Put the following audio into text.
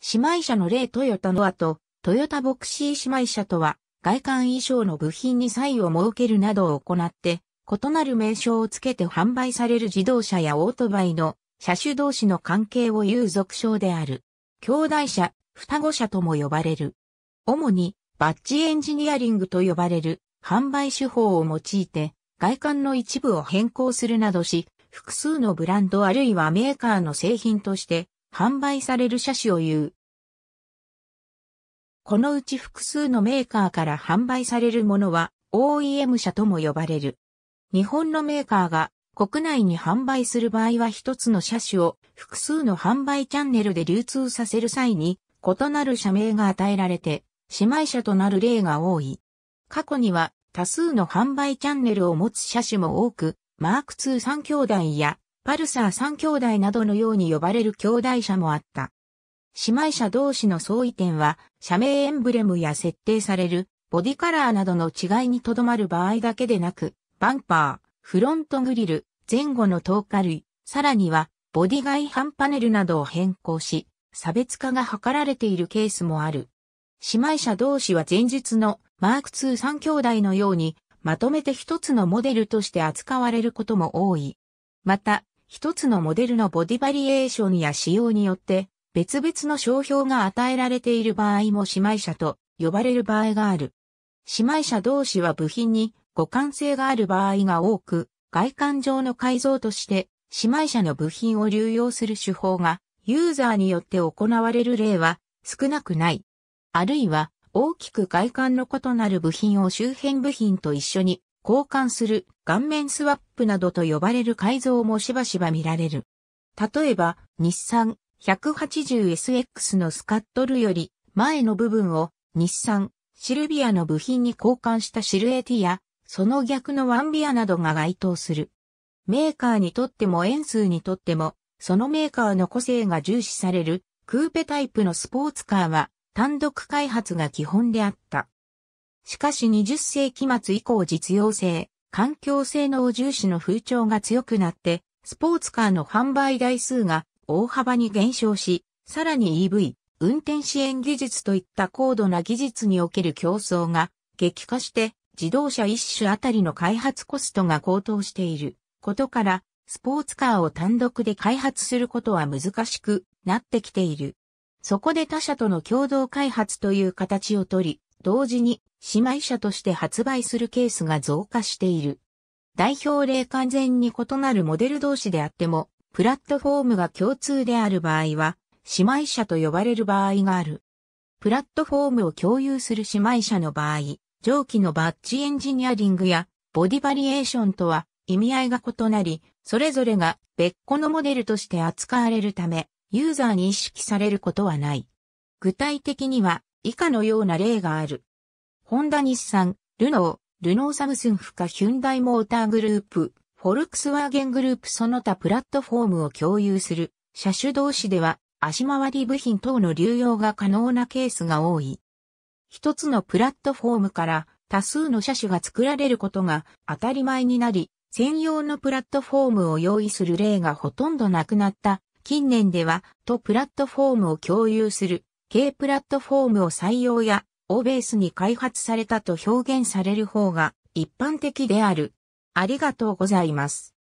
姉妹車の例トヨタノアと、トヨタボクシー姉妹車とは、外観衣装の部品に差異を設けるなどを行って、異なる名称をつけて販売される自動車やオートバイの車種同士の関係を言う俗称である。兄弟車、双子車とも呼ばれる。主にバッジエンジニアリングと呼ばれる販売手法を用いて外観の一部を変更するなどし、複数のブランドあるいはメーカーの製品として販売される車種を言うこのうち複数のメーカーから販売されるものは OEM 社とも呼ばれる。日本のメーカーが国内に販売する場合は一つの車種を複数の販売チャンネルで流通させる際に異なる社名が与えられて姉妹車となる例が多い。過去には多数の販売チャンネルを持つ車種も多く、マーク2 3兄弟やパルサー3兄弟などのように呼ばれる兄弟車もあった。姉妹車同士の相違点は、社名エンブレムや設定されるボディカラーなどの違いにとどまる場合だけでなく、バンパー、フロントグリル、前後の透過類、さらには、ボディ外反パネルなどを変更し、差別化が図られているケースもある。姉妹車同士は前述のマーク2 3兄弟のように、まとめて一つのモデルとして扱われることも多い。また、一つのモデルのボディバリエーションや仕様によって、別々の商標が与えられている場合も姉妹社と呼ばれる場合がある。姉妹社同士は部品に互換性がある場合が多く、外観上の改造として姉妹社の部品を流用する手法がユーザーによって行われる例は少なくない。あるいは大きく外観の異なる部品を周辺部品と一緒に交換する顔面スワップなどと呼ばれる改造もしばしば見られる。例えば、日産、180SX のスカットルより前の部分を日産、シルビアの部品に交換したシルエティや、その逆のワンビアなどが該当する。メーカーにとっても円数にとっても、そのメーカーの個性が重視されるクーペタイプのスポーツカーは単独開発が基本であった。しかし20世紀末以降実用性、環境性能重視の風潮が強くなって、スポーツカーの販売台数が大幅に減少し、さらに EV、運転支援技術といった高度な技術における競争が激化して自動車一種あたりの開発コストが高騰していることから、スポーツカーを単独で開発することは難しくなってきている。そこで他社との共同開発という形をとり、同時に姉妹車として発売するケースが増加している。代表例完全に異なるモデル同士であっても、プラットフォームが共通である場合は、姉妹車と呼ばれる場合がある。プラットフォームを共有する姉妹車の場合、上記のバッジエンジニアリングやボディバリエーションとは意味合いが異なり、それぞれが別個のモデルとして扱われるため、ユーザーに意識されることはない。具体的には以下のような例がある。ホンダ日産、ルノー、ルノーサムスン不可ヒュンダイモーターグループ、フォルクスワーゲングループその他プラットフォームを共有する車種同士では足回り部品等の流用が可能なケースが多い。一つのプラットフォームから多数の車種が作られることが当たり前になり、専用のプラットフォームを用意する例がほとんどなくなった近年では、とプラットフォームを共有する、軽プラットフォームを採用や、をベースに開発されたと表現される方が一般的である。ありがとうございます。